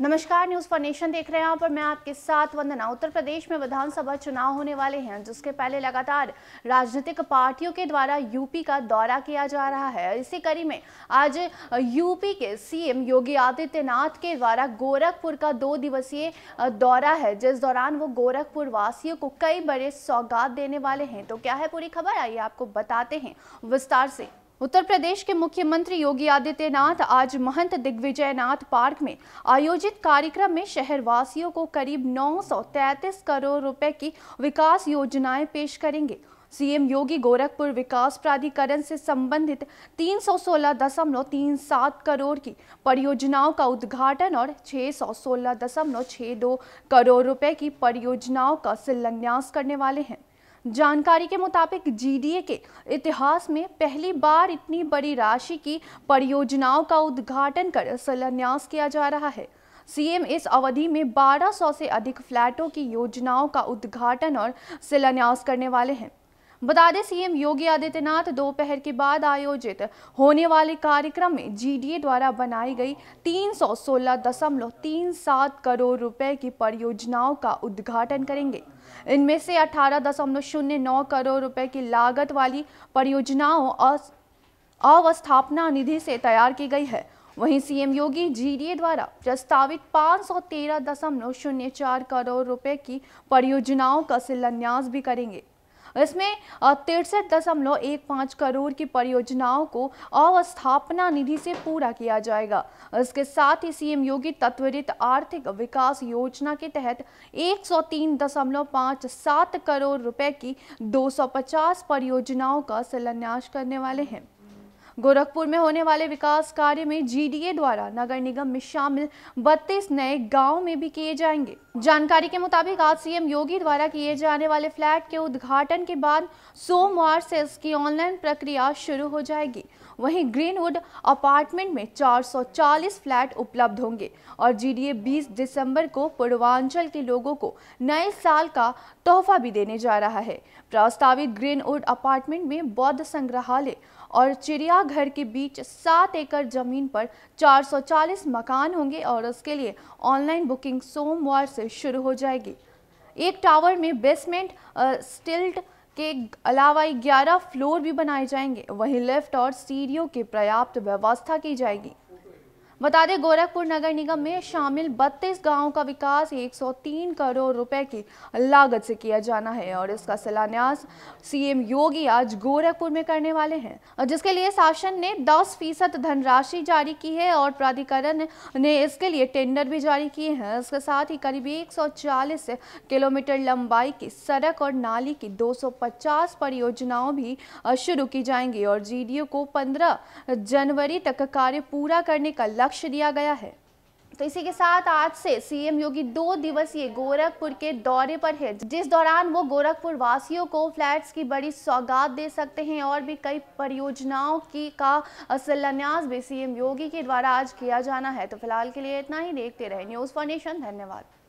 नमस्कार news for nation देख रहे हैं पर मैं आपके साथ वंदना उत्तर प्रदेश में विधानसभा चुनाव होने वाले हैं जिसके पहले लगातार राजनीतिक पार्टियों के द्वारा यूपी का दौरा किया जा रहा है इसी कड़ी में आज यूपी के सीएम योगी आदित्यनाथ के द्वारा गोरखपुर का दो दिवसीय दौरा है जिस दौरान वो गोरखपुर वासियों को कई बड़े सौगात देने वाले हैं तो क्या है पूरी खबर आइए आपको बताते हैं विस्तार से उत्तर प्रदेश के मुख्यमंत्री योगी आदित्यनाथ आज महंत दिग्विजयनाथ पार्क में आयोजित कार्यक्रम में शहरवासियों को करीब 933 करोड़ रुपए की विकास योजनाएं पेश करेंगे सीएम योगी गोरखपुर विकास प्राधिकरण से संबंधित 316.37 करोड़ की परियोजनाओं का उद्घाटन और 616.62 करोड़ रुपए की परियोजनाओं का शिलान्यास करने वाले हैं जानकारी के मुताबिक जीडीए के इतिहास में पहली बार इतनी बड़ी राशि की परियोजनाओं का उद्घाटन कर शिलान्यास किया जा रहा है सीएम इस अवधि में 1200 से अधिक फ्लैटों की योजनाओं का उद्घाटन और शिलान्यास करने वाले हैं बता दें सीएम योगी आदित्यनाथ दोपहर के बाद आयोजित होने वाले कार्यक्रम में जीडीए द्वारा बनाई गई तीन सौ सोलह दशमलव तीन सात करोड़ रुपए की परियोजनाओं का उद्घाटन करेंगे इनमें से अठारह दशमलव शून्य नौ करोड़ रुपए की लागत वाली परियोजनाओं अवस्थापना निधि से तैयार की गई है वहीं सीएम योगी जीडीए द्वारा प्रस्तावित पाँच सौ तेरह दशमलव शून्य चार करोड़ रुपये की परियोजनाओं का शिलान्यास भी करेंगे इसमें तिरसठ दशमलव एक पाँच करोड़ की परियोजनाओं को अवस्थापना निधि से पूरा किया जाएगा इसके साथ ही सीएम योगी तत्वरित आर्थिक विकास योजना के तहत एक सौ तीन दशमलव पाँच सात करोड़ रुपए की 250 परियोजनाओं का शिलान्यास करने वाले हैं गोरखपुर में होने वाले विकास कार्य में जीडीए द्वारा नगर निगम में शामिल बत्तीस नए गाँव में भी किए जाएंगे जानकारी के मुताबिक आज सीएम योगी द्वारा किए जाने वाले फ्लैट के उद्घाटन के बाद सोमवार से इसकी ऑनलाइन प्रक्रिया शुरू हो जाएगी वहीं ग्रीनवुड अपार्टमेंट में 440 फ्लैट उपलब्ध होंगे और जीडीए 20 दिसंबर को पूर्वांचल के लोगों को नए साल का तोहफा भी देने जा रहा है प्रस्तावित ग्रीनवुड अपार्टमेंट में बौद्ध संग्रहालय और चिड़ियाघर के बीच सात एकड़ जमीन पर 440 मकान होंगे और उसके लिए ऑनलाइन बुकिंग सोमवार से शुरू हो जाएगी एक टावर में बेसमेंट स्टिल्ट के अलावा ग्यारह फ्लोर भी बनाए जाएंगे वहीं लिफ्ट और सीढ़ियों की पर्याप्त व्यवस्था की जाएगी बता दें गोरखपुर नगर निगम में शामिल 32 गांवों का विकास 103 करोड़ रुपए की लागत से किया जाना है और इसका शिलान्यास सीएम योगी आज गोरखपुर में करने वाले हैं जिसके लिए शासन ने 10 फीसद धनराशि जारी की है और प्राधिकरण ने इसके लिए टेंडर भी जारी किए हैं इसके साथ ही करीब 140 किलोमीटर लंबाई की सड़क और नाली की दो परियोजनाओं भी शुरू की जाएंगी और जी को पंद्रह जनवरी तक कार्य पूरा करने का लक्ष्य दिया गया है तो इसी के साथ आज से सीएम योगी दो दिवसीय गोरखपुर के दौरे पर है जिस दौरान वो गोरखपुर वासियों को फ्लैट्स की बड़ी सौगात दे सकते हैं और भी कई परियोजनाओं की का शिलान्यास भी सीएम योगी के द्वारा आज किया जाना है तो फिलहाल के लिए इतना ही देखते रहे न्यूज़ फाउंडेशन धन्यवाद